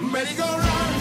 merry go run.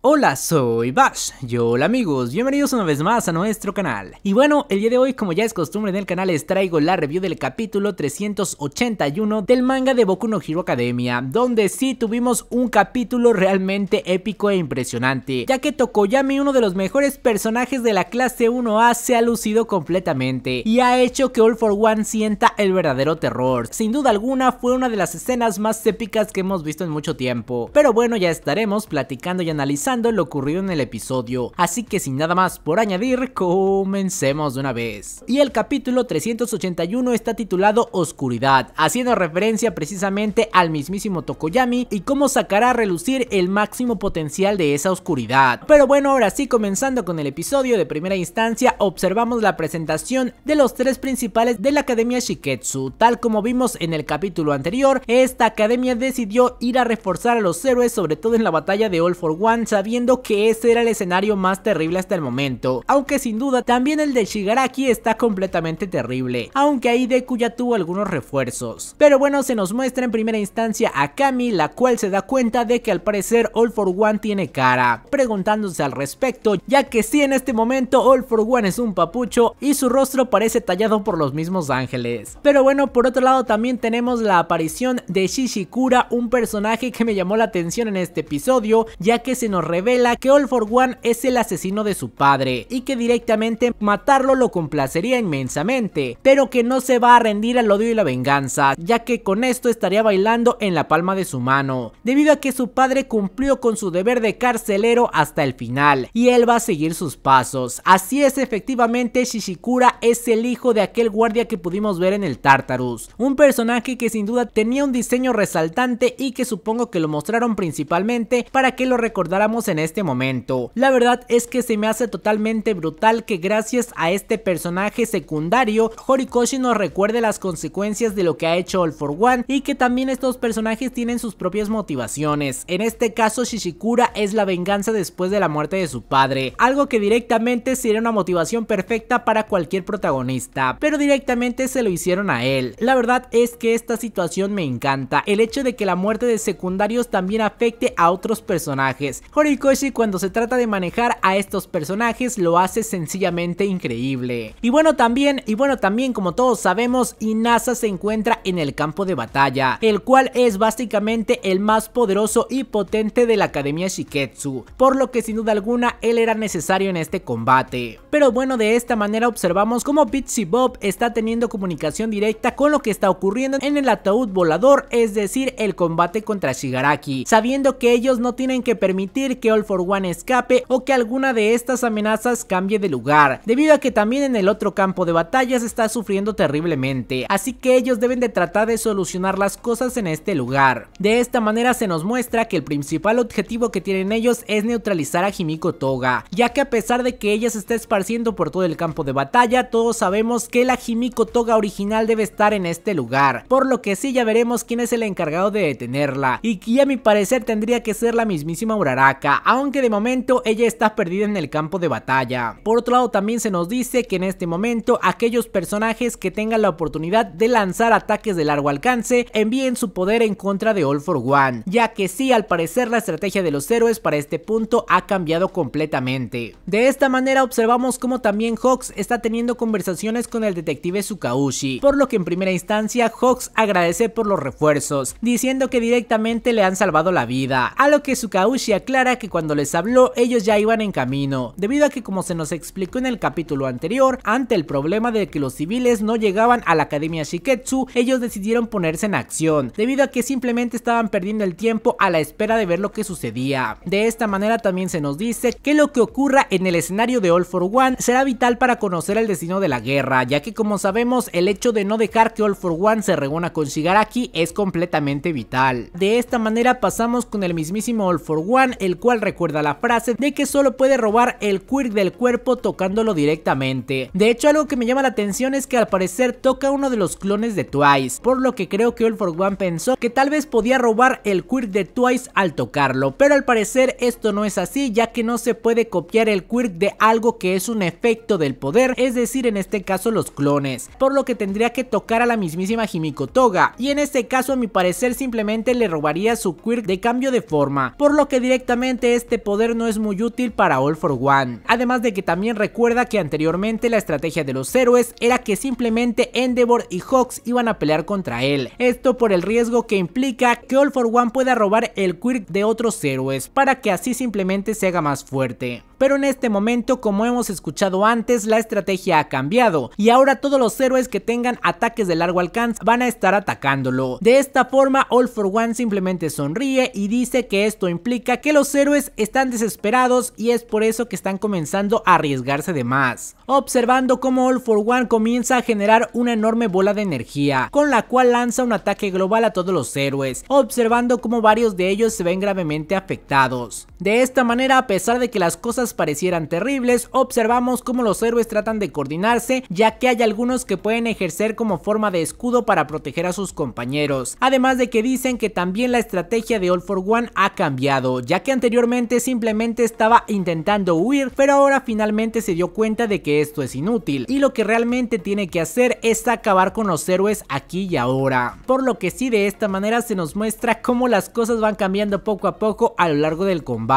Hola, soy Bash. Yo, hola amigos, bienvenidos una vez más a nuestro canal. Y bueno, el día de hoy, como ya es costumbre en el canal, les traigo la review del capítulo 381 del manga de Boku no Hero Academia, donde sí tuvimos un capítulo realmente épico e impresionante, ya que Tokoyami, uno de los mejores personajes de la clase 1A, se ha lucido completamente y ha hecho que All for One sienta el verdadero terror. Sin duda alguna, fue una de las escenas más épicas que hemos visto en mucho tiempo. Pero bueno, ya estaremos platicando y analizando lo ocurrido en el episodio, así que sin nada más por añadir, comencemos de una vez. Y el capítulo 381 está titulado Oscuridad, haciendo referencia precisamente al mismísimo Tokoyami y cómo sacará a relucir el máximo potencial de esa oscuridad. Pero bueno, ahora sí, comenzando con el episodio de primera instancia, observamos la presentación de los tres principales de la Academia Shiketsu. Tal como vimos en el capítulo anterior, esta academia decidió ir a reforzar a los héroes, sobre todo en la batalla de All for One, sabiendo que ese era el escenario más terrible hasta el momento, aunque sin duda también el de Shigaraki está completamente terrible, aunque ahí Deku ya tuvo algunos refuerzos. Pero bueno, se nos muestra en primera instancia a Kami, la cual se da cuenta de que al parecer All for One tiene cara, preguntándose al respecto, ya que sí en este momento All for One es un papucho y su rostro parece tallado por los mismos ángeles. Pero bueno, por otro lado también tenemos la aparición de Shishikura, un personaje que me llamó la atención en este episodio, ya que se nos revela que All for One es el asesino de su padre y que directamente matarlo lo complacería inmensamente, pero que no se va a rendir al odio y la venganza, ya que con esto estaría bailando en la palma de su mano, debido a que su padre cumplió con su deber de carcelero hasta el final y él va a seguir sus pasos. Así es, efectivamente Shishikura es el hijo de aquel guardia que pudimos ver en el Tartarus, un personaje que sin duda tenía un diseño resaltante y que supongo que lo mostraron principalmente para que lo recordáramos en este momento. La verdad es que se me hace totalmente brutal que gracias a este personaje secundario, Horikoshi nos recuerde las consecuencias de lo que ha hecho All For One y que también estos personajes tienen sus propias motivaciones. En este caso Shishikura es la venganza después de la muerte de su padre, algo que directamente sería una motivación perfecta para cualquier protagonista, pero directamente se lo hicieron a él. La verdad es que esta situación me encanta, el hecho de que la muerte de secundarios también afecte a otros personajes. Y Koshi cuando se trata de manejar a estos personajes lo hace sencillamente increíble. Y bueno también, y bueno también como todos sabemos, Inasa se encuentra en el campo de batalla, el cual es básicamente el más poderoso y potente de la Academia Shiketsu, por lo que sin duda alguna él era necesario en este combate. Pero bueno, de esta manera observamos cómo Bitsy Bob está teniendo comunicación directa con lo que está ocurriendo en el ataúd volador, es decir, el combate contra Shigaraki, sabiendo que ellos no tienen que permitir que All for One escape o que alguna de estas amenazas cambie de lugar, debido a que también en el otro campo de batalla se está sufriendo terriblemente, así que ellos deben de tratar de solucionar las cosas en este lugar. De esta manera se nos muestra que el principal objetivo que tienen ellos es neutralizar a Himiko Toga, ya que a pesar de que ella se está esparciendo por todo el campo de batalla, todos sabemos que la Himiko Toga original debe estar en este lugar, por lo que sí ya veremos quién es el encargado de detenerla, y que a mi parecer tendría que ser la mismísima Uraraka, aunque de momento ella está perdida en el campo de batalla. Por otro lado también se nos dice que en este momento aquellos personajes que tengan la oportunidad de lanzar ataques de largo alcance envíen su poder en contra de All for One, ya que sí al parecer la estrategia de los héroes para este punto ha cambiado completamente. De esta manera observamos cómo también Hawks está teniendo conversaciones con el detective Sukaushi, por lo que en primera instancia Hawks agradece por los refuerzos, diciendo que directamente le han salvado la vida, a lo que Sukaushi aclara que cuando les habló ellos ya iban en camino, debido a que como se nos explicó en el capítulo anterior, ante el problema de que los civiles no llegaban a la Academia Shiketsu, ellos decidieron ponerse en acción, debido a que simplemente estaban perdiendo el tiempo a la espera de ver lo que sucedía. De esta manera también se nos dice que lo que ocurra en el escenario de All for One será vital para conocer el destino de la guerra, ya que como sabemos el hecho de no dejar que All for One se reúna con Shigaraki es completamente vital. De esta manera pasamos con el mismísimo All for One, el cual recuerda la frase de que solo puede robar el quirk del cuerpo tocándolo directamente. De hecho, algo que me llama la atención es que al parecer toca uno de los clones de Twice, por lo que creo que All for One pensó que tal vez podía robar el quirk de Twice al tocarlo, pero al parecer esto no es así ya que no se puede copiar el quirk de algo que es un efecto del poder, es decir en este caso los clones, por lo que tendría que tocar a la mismísima Himiko Toga y en este caso a mi parecer simplemente le robaría su quirk de cambio de forma, por lo que directamente este poder no es muy útil para All for One, además de que también recuerda que anteriormente la estrategia de los héroes era que simplemente Endeavor y Hawks iban a pelear contra él, esto por el riesgo que implica que All for One pueda robar el quirk de otros héroes para que así simplemente se haga más fuerte pero en este momento, como hemos escuchado antes, la estrategia ha cambiado y ahora todos los héroes que tengan ataques de largo alcance van a estar atacándolo. De esta forma, All for One simplemente sonríe y dice que esto implica que los héroes están desesperados y es por eso que están comenzando a arriesgarse de más. Observando cómo All for One comienza a generar una enorme bola de energía, con la cual lanza un ataque global a todos los héroes, observando cómo varios de ellos se ven gravemente afectados. De esta manera, a pesar de que las cosas parecieran terribles, observamos cómo los héroes tratan de coordinarse, ya que hay algunos que pueden ejercer como forma de escudo para proteger a sus compañeros. Además de que dicen que también la estrategia de All for One ha cambiado, ya que anteriormente simplemente estaba intentando huir, pero ahora finalmente se dio cuenta de que esto es inútil, y lo que realmente tiene que hacer es acabar con los héroes aquí y ahora. Por lo que sí, de esta manera se nos muestra cómo las cosas van cambiando poco a poco a lo largo del combate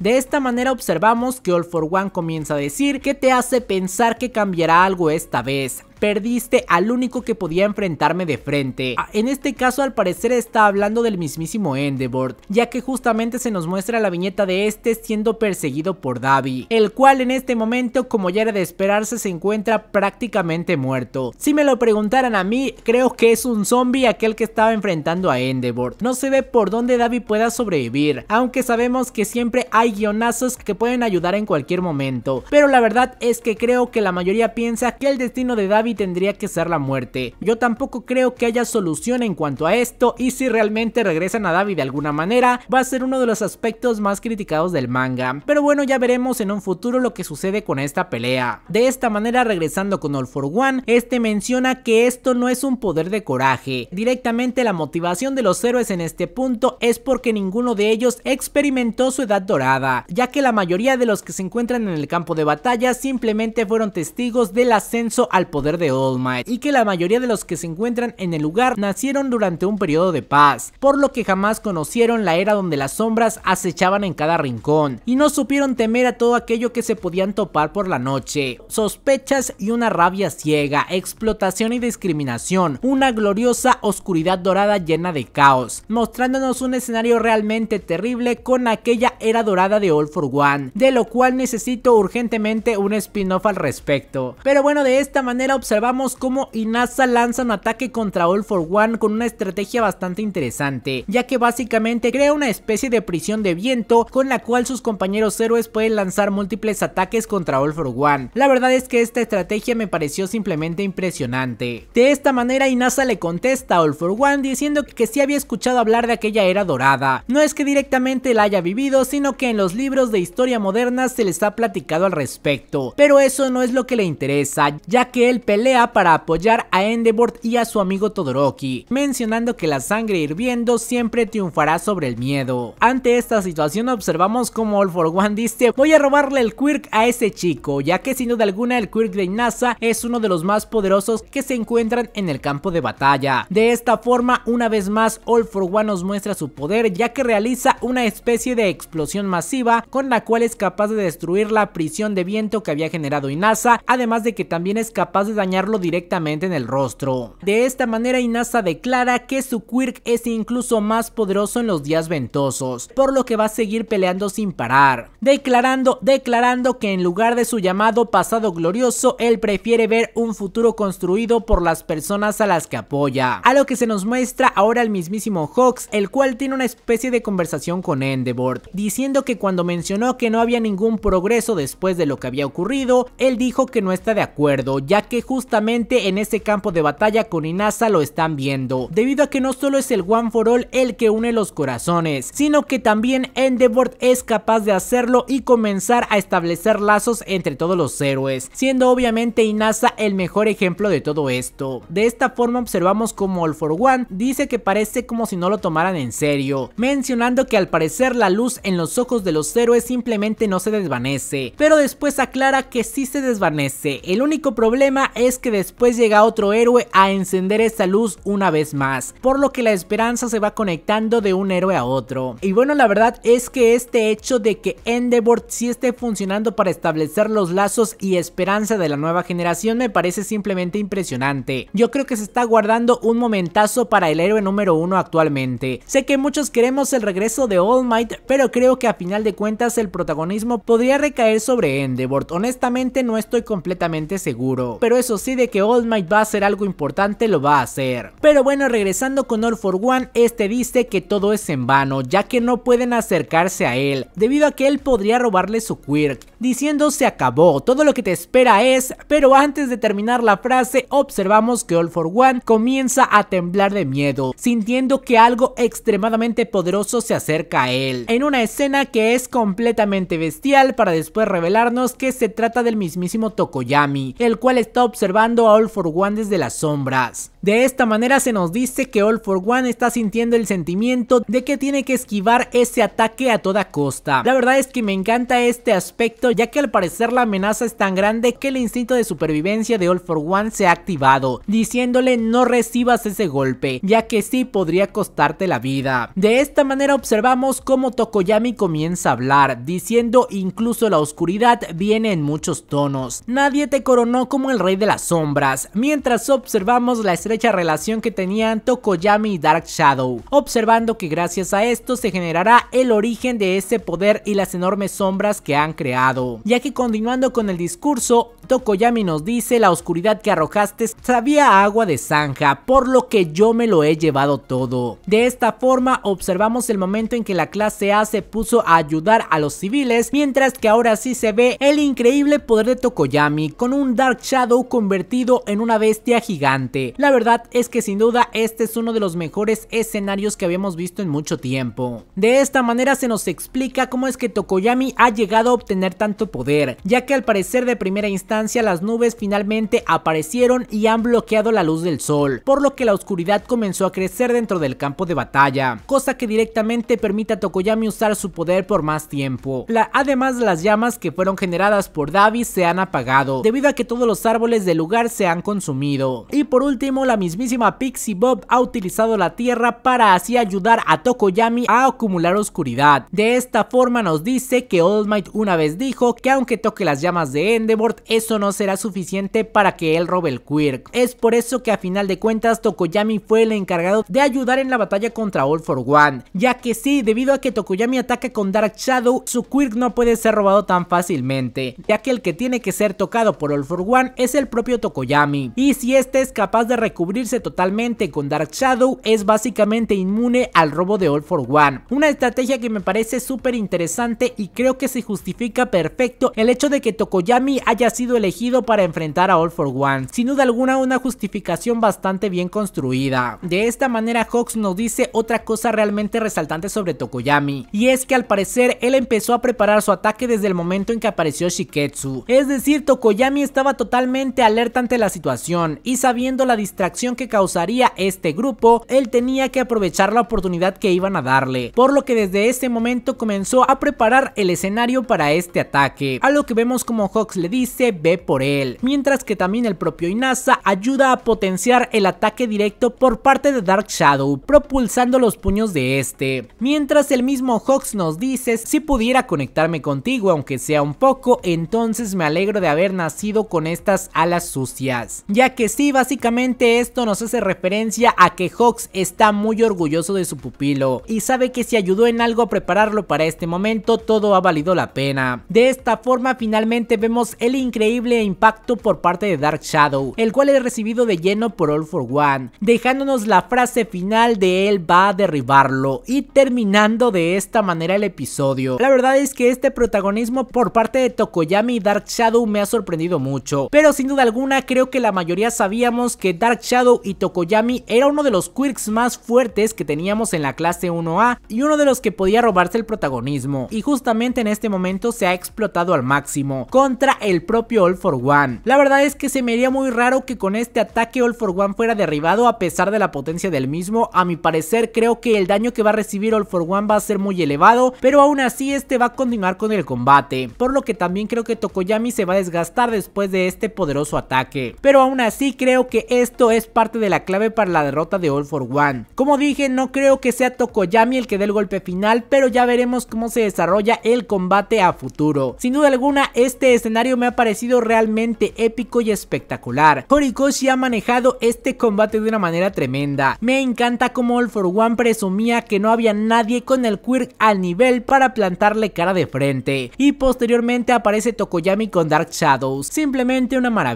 de esta manera observamos que All for One comienza a decir que te hace pensar que cambiará algo esta vez, perdiste al único que podía enfrentarme de frente. Ah, en este caso al parecer está hablando del mismísimo Endeavor, ya que justamente se nos muestra la viñeta de este siendo perseguido por Davi, el cual en este momento como ya era de esperarse se encuentra prácticamente muerto. Si me lo preguntaran a mí, creo que es un zombie aquel que estaba enfrentando a Endeavor. No se ve por dónde Davi pueda sobrevivir, aunque sabemos que siempre hay guionazos que pueden ayudar en cualquier momento. Pero la verdad es que creo que la mayoría piensa que el destino de Davi tendría que ser la muerte. Yo tampoco creo que haya solución en cuanto a esto y si realmente regresan a Davi de alguna manera, va a ser uno de los aspectos más criticados del manga. Pero bueno, ya veremos en un futuro lo que sucede con esta pelea. De esta manera, regresando con All for One, este menciona que esto no es un poder de coraje. Directamente la motivación de los héroes en este punto es porque ninguno de ellos experimentó su edad dorada, ya que la mayoría de los que se encuentran en el campo de batalla simplemente fueron testigos del ascenso al poder de All Might y que la mayoría de los que se encuentran en el lugar nacieron durante un periodo de paz, por lo que jamás conocieron la era donde las sombras acechaban en cada rincón y no supieron temer a todo aquello que se podían topar por la noche. Sospechas y una rabia ciega, explotación y discriminación, una gloriosa oscuridad dorada llena de caos, mostrándonos un escenario realmente terrible con aquella era dorada de All for One, de lo cual necesito urgentemente un spin-off al respecto. Pero bueno, de esta manera observamos cómo Inasa lanza un ataque contra All for One con una estrategia bastante interesante, ya que básicamente crea una especie de prisión de viento con la cual sus compañeros héroes pueden lanzar múltiples ataques contra All for One. La verdad es que esta estrategia me pareció simplemente impresionante. De esta manera Inasa le contesta a All for One diciendo que sí había escuchado hablar de aquella era dorada. No es que directamente la haya vivido, sino que en los libros de historia moderna se les ha platicado al respecto. Pero eso no es lo que le interesa, ya que él el Lea para apoyar a Endeavor y a su amigo Todoroki, mencionando que la sangre hirviendo siempre triunfará sobre el miedo. Ante esta situación observamos como All for One dice, voy a robarle el quirk a ese chico, ya que sin duda alguna el quirk de Inasa es uno de los más poderosos que se encuentran en el campo de batalla. De esta forma, una vez más, All for One nos muestra su poder ya que realiza una especie de explosión masiva con la cual es capaz de destruir la prisión de viento que había generado Inasa, además de que también es capaz de dañar directamente en el rostro. De esta manera Inasa declara que su quirk es incluso más poderoso en los días ventosos, por lo que va a seguir peleando sin parar, declarando, declarando que en lugar de su llamado pasado glorioso, él prefiere ver un futuro construido por las personas a las que apoya. A lo que se nos muestra ahora el mismísimo Hawks, el cual tiene una especie de conversación con Endeavor, diciendo que cuando mencionó que no había ningún progreso después de lo que había ocurrido, él dijo que no está de acuerdo, ya que justamente en ese campo de batalla con Inasa lo están viendo, debido a que no solo es el One for All el que une los corazones, sino que también Endeavor es capaz de hacerlo y comenzar a establecer lazos entre todos los héroes, siendo obviamente Inasa el mejor ejemplo de todo esto. De esta forma observamos como All for One dice que parece como si no lo tomaran en serio, mencionando que al parecer la luz en los ojos de los héroes simplemente no se desvanece, pero después aclara que sí se desvanece, el único problema es es que después llega otro héroe a encender esta luz una vez más, por lo que la esperanza se va conectando de un héroe a otro. Y bueno, la verdad es que este hecho de que Endeavor sí esté funcionando para establecer los lazos y esperanza de la nueva generación me parece simplemente impresionante. Yo creo que se está guardando un momentazo para el héroe número uno actualmente. Sé que muchos queremos el regreso de All Might, pero creo que a final de cuentas el protagonismo podría recaer sobre Endeavor. Honestamente no estoy completamente seguro, pero eso sí de que All Might va a hacer algo importante lo va a hacer. Pero bueno, regresando con All for One, este dice que todo es en vano, ya que no pueden acercarse a él, debido a que él podría robarle su quirk, diciendo se acabó, todo lo que te espera es, pero antes de terminar la frase, observamos que All for One comienza a temblar de miedo, sintiendo que algo extremadamente poderoso se acerca a él, en una escena que es completamente bestial para después revelarnos que se trata del mismísimo Tokoyami, el cual está observando observando a All for One desde las sombras. De esta manera se nos dice que All for One está sintiendo el sentimiento de que tiene que esquivar ese ataque a toda costa. La verdad es que me encanta este aspecto ya que al parecer la amenaza es tan grande que el instinto de supervivencia de All for One se ha activado, diciéndole no recibas ese golpe, ya que sí podría costarte la vida. De esta manera observamos cómo Tokoyami comienza a hablar, diciendo incluso la oscuridad viene en muchos tonos. Nadie te coronó como el rey de las sombras, mientras observamos la estrecha relación que tenían Tokoyami y Dark Shadow, observando que gracias a esto se generará el origen de ese poder y las enormes sombras que han creado. Ya que continuando con el discurso, Tokoyami nos dice la oscuridad que arrojaste sabía agua de zanja, por lo que yo me lo he llevado todo. De esta forma observamos el momento en que la clase A se puso a ayudar a los civiles, mientras que ahora sí se ve el increíble poder de Tokoyami con un Dark Shadow convertido en una bestia gigante. La verdad es que sin duda este es uno de los mejores escenarios que habíamos visto en mucho tiempo. De esta manera se nos explica cómo es que Tokoyami ha llegado a obtener tanto poder, ya que al parecer de primera instancia las nubes finalmente aparecieron y han bloqueado la luz del sol, por lo que la oscuridad comenzó a crecer dentro del campo de batalla, cosa que directamente permite a Tokoyami usar su poder por más tiempo. además las llamas que fueron generadas por Davi se han apagado, debido a que todos los árboles del lugar se han consumido. Y por último, la mismísima Pixie Bob ha utilizado la tierra para así ayudar a Tokoyami a acumular oscuridad. De esta forma nos dice que All Might una vez dijo que aunque toque las llamas de Endeavor, eso no será suficiente para que él robe el Quirk. Es por eso que a final de cuentas Tokoyami fue el encargado de ayudar en la batalla contra All for One, ya que sí, debido a que Tokoyami ataca con Dark Shadow, su Quirk no puede ser robado tan fácilmente, ya que el que tiene que ser tocado por All for One es el propio Tokoyami. Y si este es capaz de recubrirse totalmente con Dark Shadow, es básicamente inmune al robo de All for One. Una estrategia que me parece súper interesante y creo que se justifica perfecto el hecho de que Tokoyami haya sido elegido para enfrentar a All for One. Sin duda alguna una justificación bastante bien construida. De esta manera Hawks nos dice otra cosa realmente resaltante sobre Tokoyami. Y es que al parecer él empezó a preparar su ataque desde el momento en que apareció Shiketsu. Es decir, Tokoyami estaba totalmente alerta ante la situación y sabiendo la distracción que causaría este grupo, él tenía que aprovechar la oportunidad que iban a darle, por lo que desde ese momento comenzó a preparar el escenario para este ataque, a lo que vemos como Hawks le dice ve por él, mientras que también el propio Inasa ayuda a potenciar el ataque directo por parte de Dark Shadow, propulsando los puños de este, mientras el mismo Hawks nos dice si pudiera conectarme contigo aunque sea un poco, entonces me alegro de haber nacido con estas alas sucias. Ya que sí, básicamente esto nos hace referencia a que Hawks está muy orgulloso de su pupilo y sabe que si ayudó en algo a prepararlo para este momento, todo ha valido la pena. De esta forma finalmente vemos el increíble impacto por parte de Dark Shadow, el cual es recibido de lleno por All for One, dejándonos la frase final de él va a derribarlo y terminando de esta manera el episodio. La verdad es que este protagonismo por parte de Tokoyami y Dark Shadow me ha sorprendido mucho, pero sin duda alguna creo que la mayoría sabíamos que Dark Shadow y Tokoyami era uno de los quirks más fuertes que teníamos en la clase 1A y uno de los que podía robarse el protagonismo y justamente en este momento se ha explotado al máximo contra el propio All for One. La verdad es que se me haría muy raro que con este ataque All for One fuera derribado a pesar de la potencia del mismo, a mi parecer creo que el daño que va a recibir All for One va a ser muy elevado, pero aún así este va a continuar con el combate, por lo que también creo que Tokoyami se va a desgastar después de este poderoso su ataque. Pero aún así creo que esto es parte de la clave para la derrota de All for One. Como dije, no creo que sea Tokoyami el que dé el golpe final, pero ya veremos cómo se desarrolla el combate a futuro. Sin duda alguna, este escenario me ha parecido realmente épico y espectacular. Horikoshi ha manejado este combate de una manera tremenda. Me encanta cómo All for One presumía que no había nadie con el quirk al nivel para plantarle cara de frente. Y posteriormente aparece Tokoyami con Dark Shadows, simplemente una maravilla.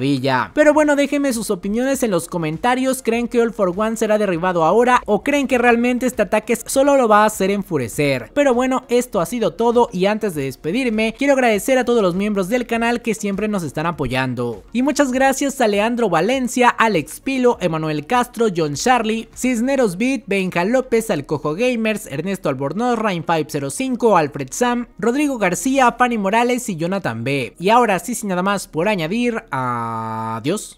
Pero bueno, déjenme sus opiniones en los comentarios, ¿creen que All for One será derribado ahora o creen que realmente este ataque solo lo va a hacer enfurecer? Pero bueno, esto ha sido todo y antes de despedirme, quiero agradecer a todos los miembros del canal que siempre nos están apoyando. Y muchas gracias a Leandro Valencia, Alex Pilo, Emanuel Castro, John Charlie, Cisneros Beat, Benja López, Alcojo Gamers, Ernesto Albornoz, Rain505, Alfred Sam, Rodrigo García, Fanny Morales y Jonathan B. Y ahora sí, sin nada más por añadir, a... Adiós.